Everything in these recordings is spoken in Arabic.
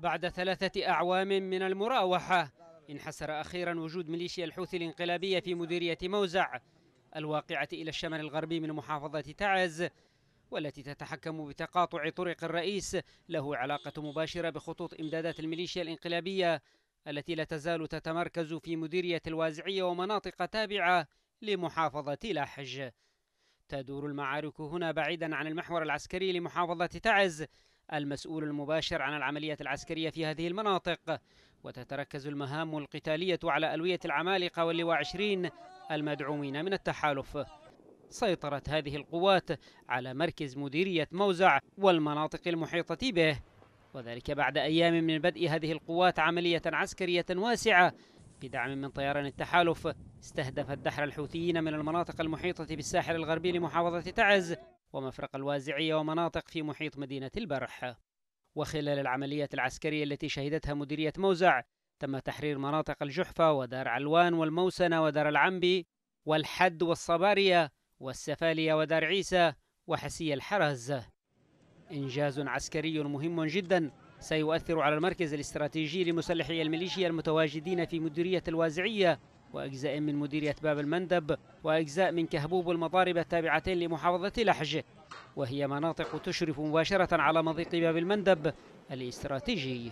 بعد ثلاثة أعوام من المراوحة انحسر أخيرا وجود ميليشيا الحوثي الانقلابية في مديرية موزع الواقعة إلى الشمال الغربي من محافظة تعز والتي تتحكم بتقاطع طرق الرئيس له علاقة مباشرة بخطوط إمدادات الميليشيا الانقلابية التي لا تزال تتمركز في مديرية الوازعية ومناطق تابعة لمحافظة لحج تدور المعارك هنا بعيدا عن المحور العسكري لمحافظة تعز المسؤول المباشر عن العمليات العسكرية في هذه المناطق وتتركز المهام القتالية على ألوية العمالقة واللواء 20 المدعومين من التحالف سيطرت هذه القوات على مركز مديرية موزع والمناطق المحيطة به وذلك بعد أيام من بدء هذه القوات عملية عسكرية واسعة بدعم من طيران التحالف استهدفت دحر الحوثيين من المناطق المحيطة بالساحل الغربي لمحافظة تعز ومفرق الوازعية ومناطق في محيط مدينة البرح وخلال العمليات العسكرية التي شهدتها مديرية موزع تم تحرير مناطق الجحفة ودار علوان والموسنة ودار العنبي والحد والصبارية والسفالية ودار عيسى وحسي الحرز إنجاز عسكري مهم جدا سيؤثر على المركز الاستراتيجي لمسلحي الميليشيا المتواجدين في مديرية الوازعية وأجزاء من مديرية باب المندب وأجزاء من كهبوب والمضارب التابعتين لمحافظة لحج وهي مناطق تشرف مباشرة على مضيق باب المندب الاستراتيجي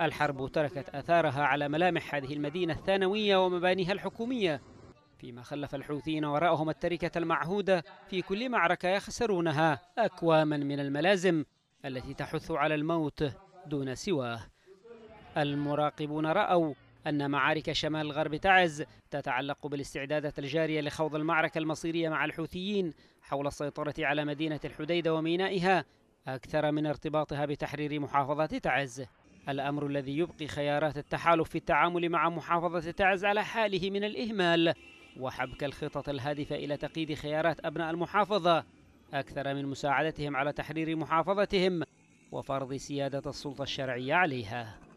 الحرب تركت أثارها على ملامح هذه المدينة الثانوية ومبانيها الحكومية فيما خلف الحوثيين وراءهم التركة المعهودة في كل معركة يخسرونها أكواما من الملازم التي تحث على الموت دون سواه المراقبون رأوا أن معارك شمال الغرب تعز تتعلق بالاستعدادات الجارية لخوض المعركة المصيرية مع الحوثيين حول السيطرة على مدينة الحديدة ومينائها أكثر من ارتباطها بتحرير محافظة تعز الأمر الذي يبقي خيارات التحالف في التعامل مع محافظة تعز على حاله من الإهمال وحبك الخطط الهادفة إلى تقييد خيارات أبناء المحافظة أكثر من مساعدتهم على تحرير محافظتهم وفرض سيادة السلطة الشرعية عليها